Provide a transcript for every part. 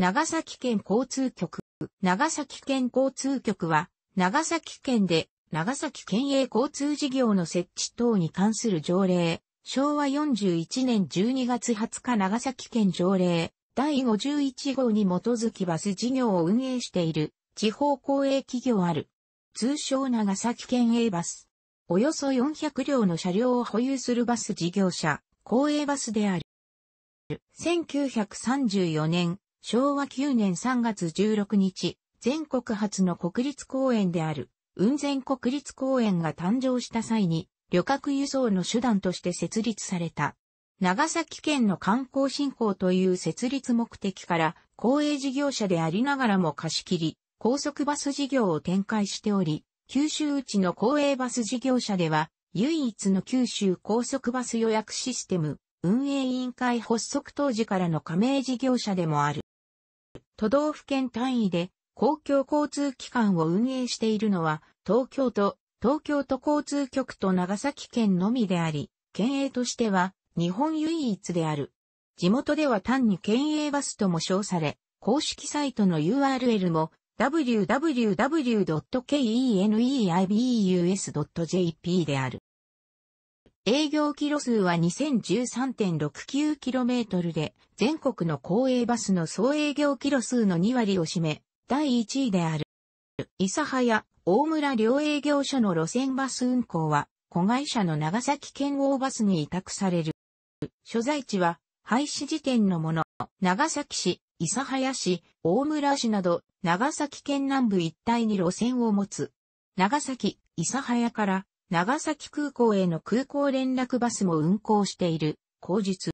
長崎県交通局。長崎県交通局は、長崎県で、長崎県営交通事業の設置等に関する条例、昭和41年12月20日長崎県条例、第51号に基づきバス事業を運営している、地方公営企業ある。通称長崎県営バス。およそ400両の車両を保有するバス事業者、公営バスである。1934年、昭和9年3月16日、全国初の国立公園である、雲仙国立公園が誕生した際に、旅客輸送の手段として設立された。長崎県の観光振興という設立目的から、公営事業者でありながらも貸し切り、高速バス事業を展開しており、九州内の公営バス事業者では、唯一の九州高速バス予約システム、運営委員会発足当時からの加盟事業者でもある。都道府県単位で公共交通機関を運営しているのは東京都、東京都交通局と長崎県のみであり、県営としては日本唯一である。地元では単に県営バスとも称され、公式サイトの URL も www.keniebus.jp である。営業キロ数は 2013.69km で、全国の公営バスの総営業キロ数の2割を占め、第1位である。諫早、大村両営業所の路線バス運行は、子会社の長崎県央バスに委託される。所在地は、廃止時点のもの、長崎市、諫早市、大村市など、長崎県南部一帯に路線を持つ。長崎、諫早から、長崎空港への空港連絡バスも運行している、口実。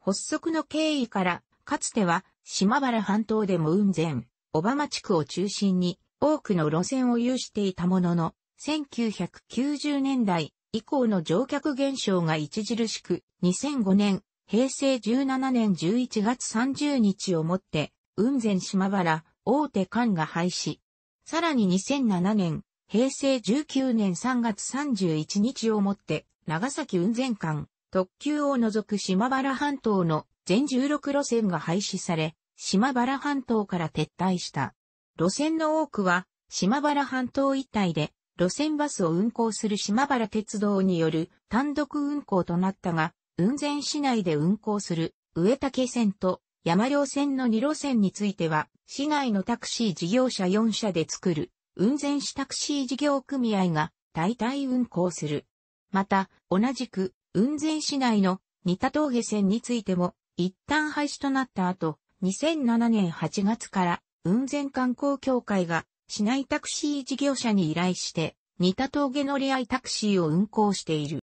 発足の経緯から、かつては島原半島でも雲前、小浜地区を中心に多くの路線を有していたものの、1990年代以降の乗客減少が著しく、2005年、平成17年11月30日をもって、雲前島原、大手間が廃止。さらに2007年、平成19年3月31日をもって、長崎雲仙間、特急を除く島原半島の全16路線が廃止され、島原半島から撤退した。路線の多くは、島原半島一帯で、路線バスを運行する島原鉄道による単独運行となったが、雲仙市内で運行する上竹線と山両線の2路線については、市内のタクシー事業者4社で作る運仙市タクシー事業組合が代替運行する。また、同じく、雲仙市内の似た峠線についても、一旦廃止となった後、2007年8月から、雲仙観光協会が、市内タクシー事業者に依頼して、似た峠乗り合いタクシーを運行している。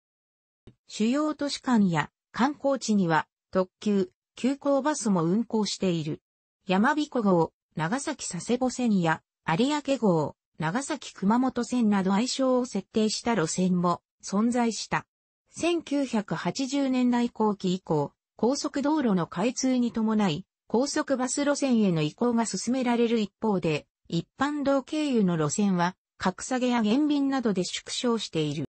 主要都市間や観光地には、特急、急行バスも運行している。山彦号、長崎佐世保線や、有明号、長崎熊本線など愛称を設定した路線も存在した。1980年代後期以降、高速道路の開通に伴い、高速バス路線への移行が進められる一方で、一般道経由の路線は、格下げや減便などで縮小している。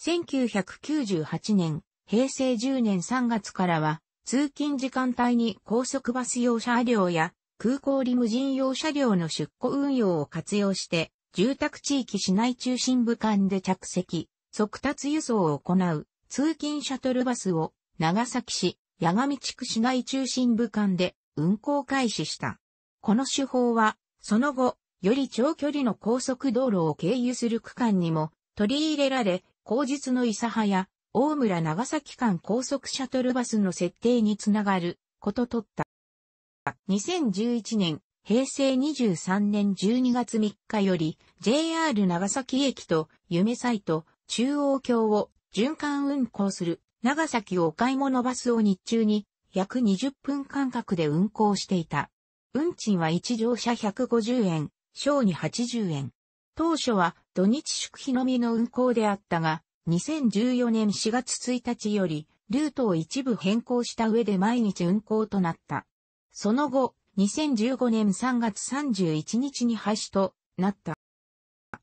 1998年、平成10年3月からは、通勤時間帯に高速バス用車両や空港リムジン用車両の出庫運用を活用して、住宅地域市内中心部間で着席、速達輸送を行う通勤シャトルバスを長崎市、八神地区市内中心部間で運行開始した。この手法は、その後、より長距離の高速道路を経由する区間にも取り入れられ、後日の諫早、大村長崎間高速シャトルバスの設定につながることとった。2011年、平成23年12月3日より、JR 長崎駅と夢サイト中央橋を循環運行する長崎お買い物バスを日中に約20分間隔で運行していた。運賃は一乗車150円、小に80円。当初は土日祝日のみの運行であったが、2014年4月1日よりルートを一部変更した上で毎日運行となった。その後、2015年3月31日に廃止となった。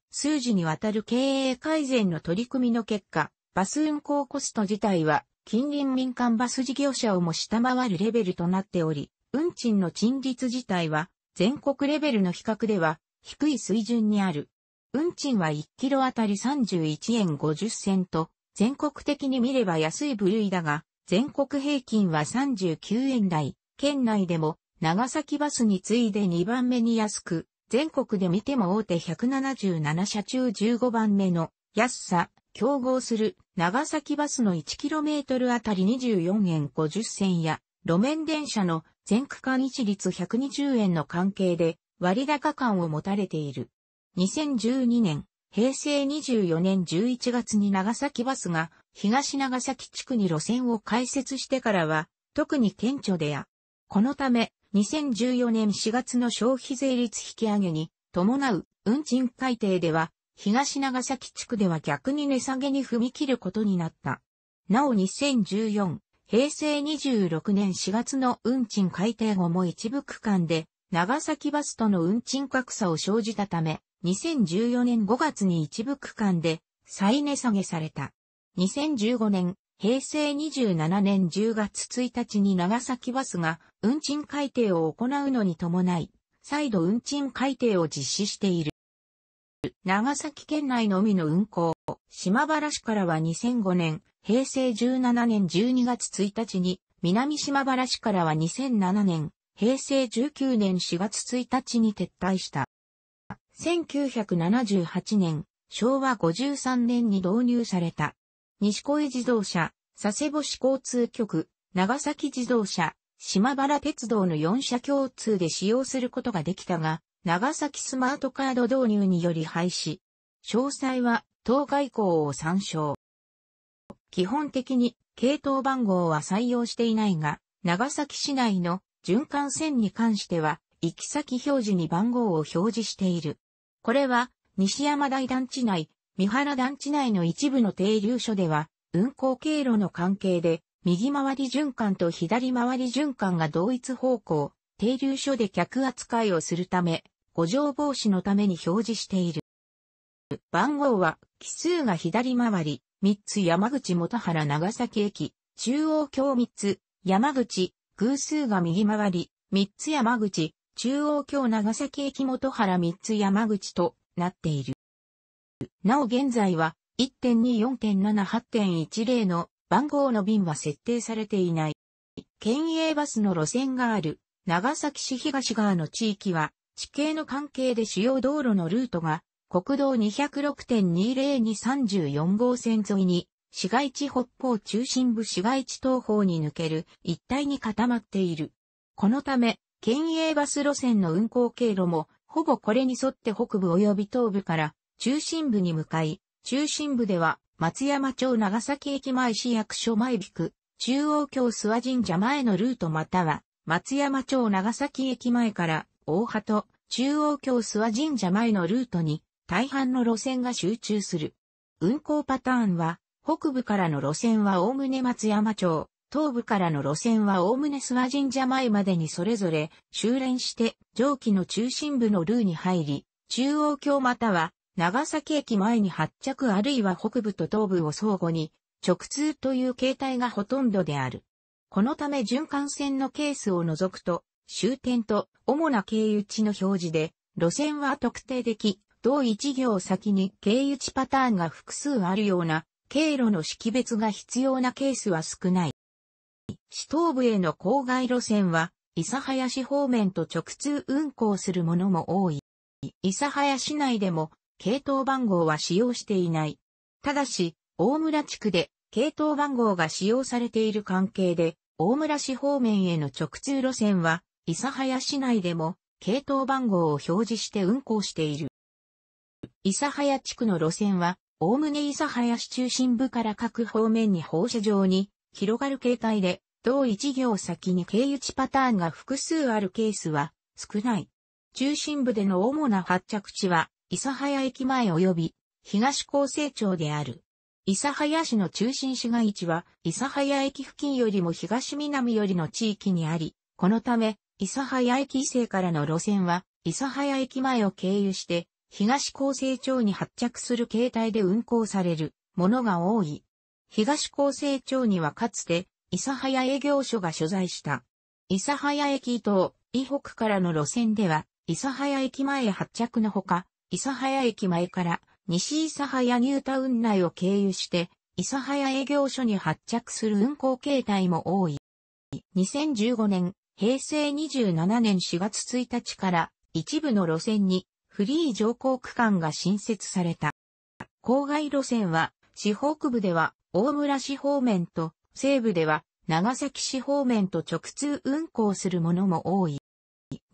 数字にわたる経営改善の取り組みの結果、バス運行コスト自体は近隣民間バス事業者をも下回るレベルとなっており、運賃の賃率自体は全国レベルの比較では低い水準にある。運賃は1キロあたり31円50銭と、全国的に見れば安い部類だが、全国平均は39円台、県内でも長崎バスに次いで2番目に安く、全国で見ても大手177社中15番目の安さ、競合する長崎バスの 1km あたり24円50銭や、路面電車の全区間一律120円の関係で割高感を持たれている。2012年、平成24年11月に長崎バスが東長崎地区に路線を開設してからは、特に顕著でや、このため、2014年4月の消費税率引き上げに伴う運賃改定では、東長崎地区では逆に値下げに踏み切ることになった。なお2014、平成26年4月の運賃改定後も一部区間で、長崎バスとの運賃格差を生じたため、2014年5月に一部区間で再値下げされた。2015年平成27年10月1日に長崎バスが運賃改定を行うのに伴い、再度運賃改定を実施している。長崎県内のみの運行、島原市からは2005年、平成17年12月1日に、南島原市からは2007年、平成19年4月1日に撤退した。1978年、昭和53年に導入された西小江自動車、佐世保市交通局、長崎自動車、島原鉄道の4社共通で使用することができたが、長崎スマートカード導入により廃止。詳細は、当該項を参照。基本的に、系統番号は採用していないが、長崎市内の循環線に関しては、行き先表示に番号を表示している。これは、西山台団地内、三原団地内の一部の停留所では、運行経路の関係で、右回り循環と左回り循環が同一方向、停留所で客扱いをするため、誤乗防止のために表示している。番号は、奇数が左回り、3つ山口元原長崎駅、中央京3つ、山口、偶数が右回り、3つ山口、中央京長崎駅元原3つ山口となっている。なお現在は1.24.7.8.10の番号の便は設定されていない。県営バスの路線がある長崎市東側の地域は地形の関係で主要道路のルートが国道206.20 2 34号線沿いに市街地北方中心部市街地東方に抜ける一帯に固まっている。このため、県営バス路線の運行経路もほぼこれに沿って北部及び東部から中心部に向かい、中心部では、松山町長崎駅前市役所前引く、中央京諏訪神社前のルートまたは、松山町長崎駅前から大と、中央京諏訪神社前のルートに大半の路線が集中する。運行パターンは、北部からの路線はおおむね松山町、東部からの路線はおおむね諏訪神社前までにそれぞれ修練して上記の中心部のルーに入り、中央京または長崎駅前に発着あるいは北部と東部を相互に直通という形態がほとんどである。このため循環線のケースを除くと、終点と主な経由地の表示で、路線は特定でき、同一行先に経由地パターンが複数あるような、経路の識別が必要なケースは少ない。市東部への郊外路線は、諫早市方面と直通運行するものも多い。諫早市内でも系統番号は使用していない。ただし、大村地区で系統番号が使用されている関係で、大村市方面への直通路線は、諫早市内でも、系統番号を表示して運行している。諫早地区の路線は、おおむね諫早市中心部から各方面に放射状に広がる形態で、同一行先に経由地パターンが複数あるケースは少ない。中心部での主な発着地は、諫早駅前及び東厚生町である。諫早市の中心市街地は、諫早駅付近よりも東南よりの地域にあり、このため、諫早駅以西からの路線は、諫早駅前を経由して、東厚生町に発着する形態で運行されるものが多い。東厚生町にはかつて、諫早営業所が所在した。諫早駅と東、伊北からの路線では、諫早駅前発着のほか、諫早駅前から西諫早ニュータウン内を経由して、諫早営業所に発着する運行形態も多い。2015年、平成27年4月1日から一部の路線にフリー乗降区間が新設された。郊外路線は、方区部では大村市方面と、西部では長崎市方面と直通運行するものも多い。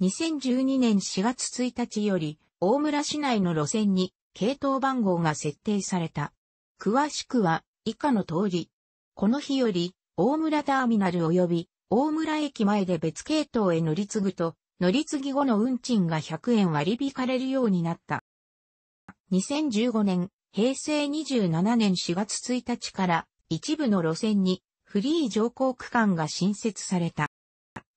2012年4月1日より、大村市内の路線に系統番号が設定された。詳しくは以下の通り。この日より大村ターミナル及び大村駅前で別系統へ乗り継ぐと、乗り継ぎ後の運賃が100円割り引かれるようになった。2015年、平成27年4月1日から一部の路線にフリー乗降区間が新設された。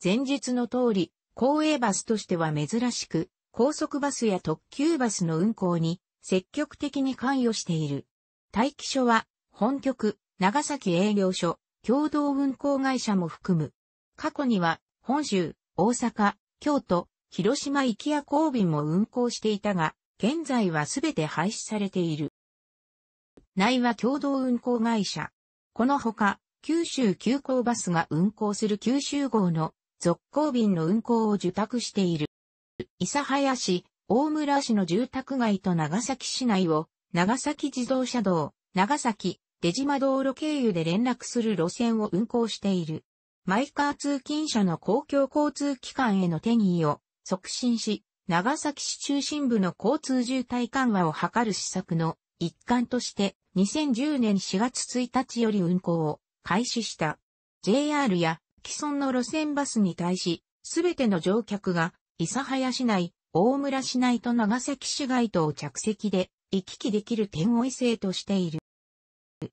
前述の通り、公営バスとしては珍しく、高速バスや特急バスの運行に積極的に関与している。待機所は本局、長崎営業所、共同運行会社も含む。過去には本州、大阪、京都、広島行きや神便も運行していたが、現在はすべて廃止されている。内は共同運行会社。このほか、九州急行バスが運行する九州号の続行便の運行を受託している。諫早市、大村市の住宅街と長崎市内を、長崎自動車道、長崎、出島道路経由で連絡する路線を運行している。マイカー通勤者の公共交通機関への転移を促進し、長崎市中心部の交通渋滞緩和を図る施策の一環として、2010年4月1日より運行を開始した。JR や既存の路線バスに対し、すべての乗客が諫早市内、大村市内と長崎市街とを着席で行き来できる点を異性としている。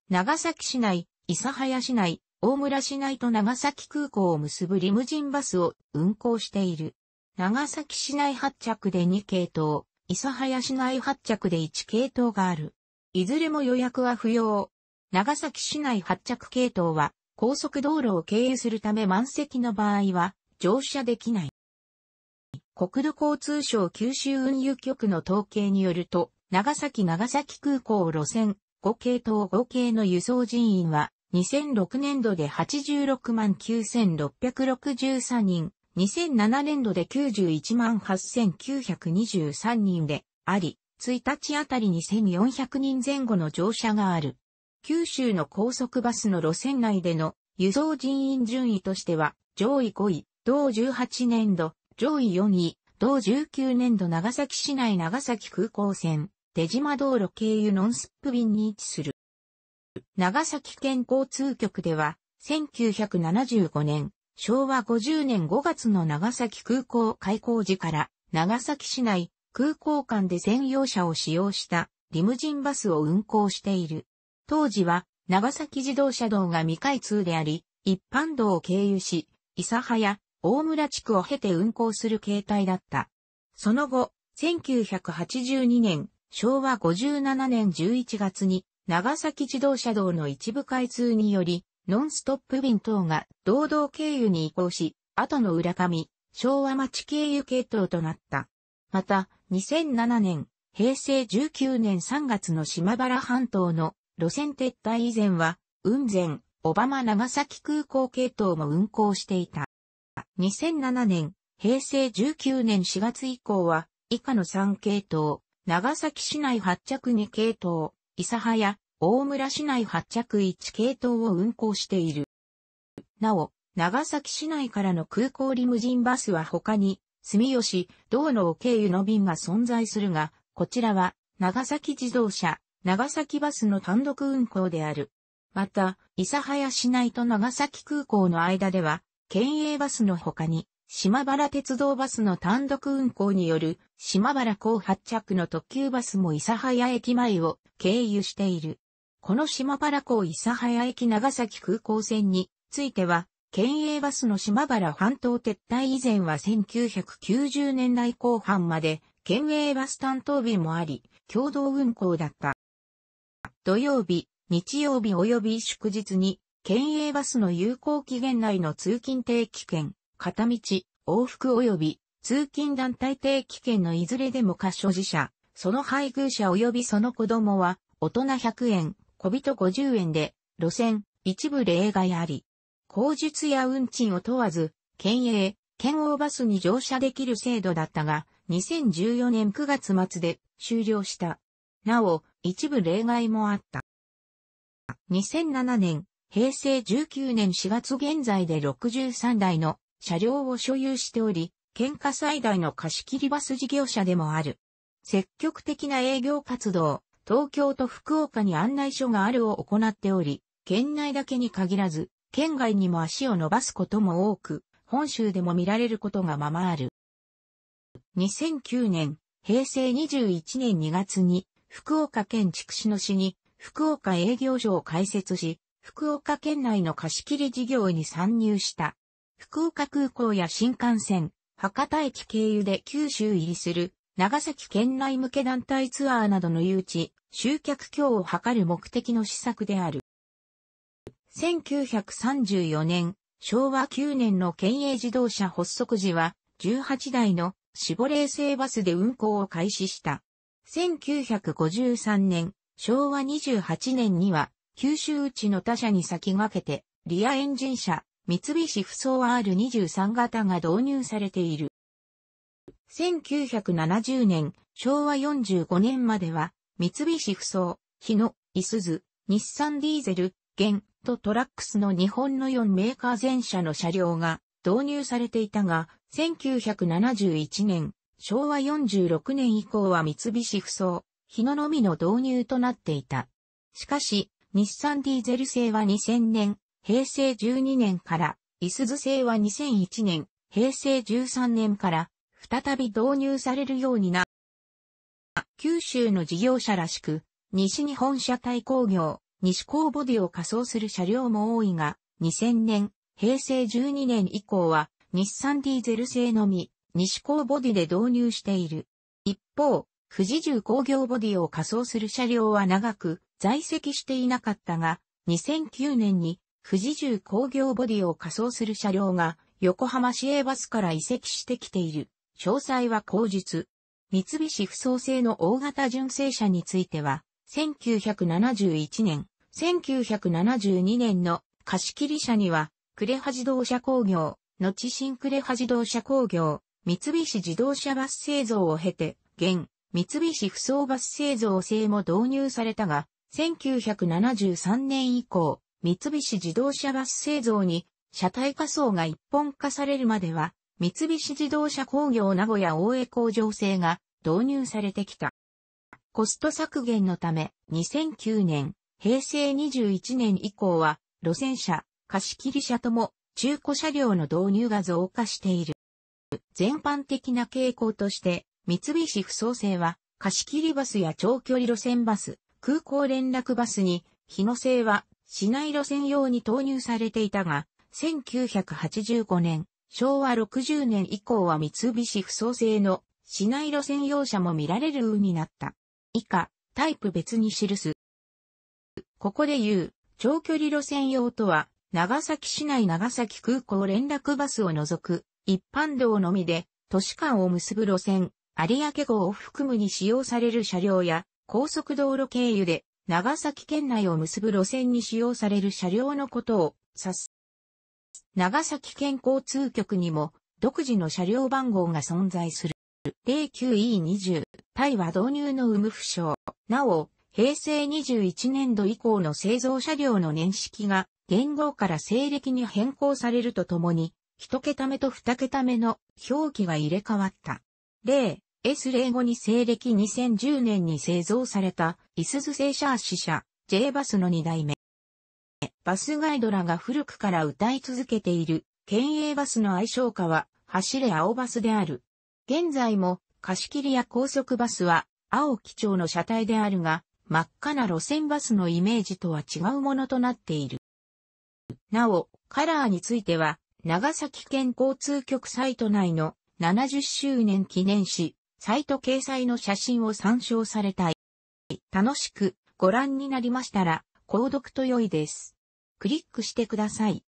長崎市内、諫早市内、大村市内と長崎空港を結ぶリムジンバスを運行している。長崎市内発着で2系統、諫早市内発着で1系統がある。いずれも予約は不要。長崎市内発着系統は高速道路を経由するため満席の場合は乗車できない。国土交通省九州運輸局の統計によると、長崎長崎空港路線5系統5系の輸送人員は、2006年度で86万9663人、2007年度で91万8923人であり、1日あたり2400人前後の乗車がある。九州の高速バスの路線内での輸送人員順位としては、上位5位、同18年度、上位4位、同19年度長崎市内長崎空港線、出島道路経由ノンスップ便に位置する。長崎県交通局では、1975年、昭和50年5月の長崎空港開港時から、長崎市内、空港間で専用車を使用したリムジンバスを運行している。当時は長崎自動車道が未開通であり、一般道を経由し、諫早、大村地区を経て運行する形態だった。その後、1982年、昭和57年11月に、長崎自動車道の一部開通により、ノンストップ便等が堂々経由に移行し、後の浦上、昭和町経由系統となった。また、2007年、平成19年3月の島原半島の路線撤退以前は、雲仙、小浜長崎空港系統も運行していた。2007年、平成19年4月以降は、以下の3系統、長崎市内発着2系統、諫早、大村市内発着1系統を運行している。なお、長崎市内からの空港リムジンバスは他に、住吉、道お経由の便が存在するが、こちらは、長崎自動車、長崎バスの単独運行である。また、諫早市内と長崎空港の間では、県営バスの他に、島原鉄道バスの単独運行による島原港発着の特急バスも諫早駅前を経由している。この島原港諫早駅長崎空港線については、県営バスの島原半島撤退以前は1990年代後半まで県営バス担当日もあり、共同運行だった。土曜日、日曜日及び祝日に県営バスの有効期限内の通勤定期券、片道、往復及び通勤団体定期券のいずれでも過所持者、その配偶者及びその子供は、大人100円、小人50円で、路線、一部例外あり。口述や運賃を問わず、県営、県央バスに乗車できる制度だったが、2014年9月末で終了した。なお、一部例外もあった。2007年、平成19年4月現在で63台の車両を所有しており、県下最大の貸切バス事業者でもある。積極的な営業活動、東京と福岡に案内所があるを行っており、県内だけに限らず、県外にも足を伸ばすことも多く、本州でも見られることがままある。2009年、平成21年2月に、福岡県筑紫野市に福岡営業所を開設し、福岡県内の貸し切り事業に参入した。福岡空港や新幹線、博多駅経由で九州入りする、長崎県内向け団体ツアーなどの誘致、集客強を図る目的の施策である。1934年、昭和9年の県営自動車発足時は、18台のシボレー製バスで運行を開始した。1953年、昭和28年には、九州内の他社に先駆けて、リアエンジン車、三菱不走 R23 型が導入されている。1970年、昭和45年までは、三菱不走、日野、いすず、日産ディーゼル、ン、とトラックスの日本の4メーカー全車の車両が導入されていたが、1971年、昭和46年以降は三菱不走、日野のみの導入となっていた。しかし、日産ディーゼル製は2000年、平成12年から、イスズ製は2001年、平成13年から、再び導入されるようにな、九州の事業者らしく、西日本車体工業、西高ボディを仮装する車両も多いが、2000年、平成12年以降は、日産ディーゼル製のみ、西高ボディで導入している。一方、富士重工業ボディを仮装する車両は長く在籍していなかったが、2009年に富士重工業ボディを仮装する車両が横浜市営バスから移籍してきている。詳細は後日。三菱不創製の大型純正車については、1971年、1972年の貸切車には、クレハ自動車工業、後新クレハ自動車工業、三菱自動車バス製造を経て、現、三菱不走バス製造製も導入されたが、1973年以降、三菱自動車バス製造に車体仮想が一本化されるまでは、三菱自動車工業名古屋大江工場製が導入されてきた。コスト削減のため、2009年、平成21年以降は、路線車、貸切車とも、中古車両の導入が増加している。全般的な傾向として、三菱不創生は、貸切バスや長距離路線バス、空港連絡バスに、日野製は、市内路線用に投入されていたが、1985年、昭和60年以降は三菱不創生の市内路線用車も見られるようになった。以下、タイプ別に記す。ここで言う、長距離路線用とは、長崎市内長崎空港連絡バスを除く、一般道のみで、都市間を結ぶ路線、有明号を含むに使用される車両や、高速道路経由で、長崎県内を結ぶ路線に使用される車両のことを指す。長崎県交通局にも、独自の車両番号が存在する。09E20、タイは導入の有無不詳。なお、平成21年度以降の製造車両の年式が、元号から西暦に変更されるとともに、一桁目と二桁目の表記が入れ替わった。S05 に西暦2010年に製造された、イスズ製シャーシ社、J バスの2代目。バスガイドらが古くから歌い続けている、県営バスの愛称化は、走れ青バスである。現在も、貸し切りや高速バスは、青基調の車体であるが、真っ赤な路線バスのイメージとは違うものとなっている。なお、カラーについては、長崎県交通局サイト内の70周年記念誌、サイト掲載の写真を参照されたい。楽しくご覧になりましたら、購読と良いです。クリックしてください。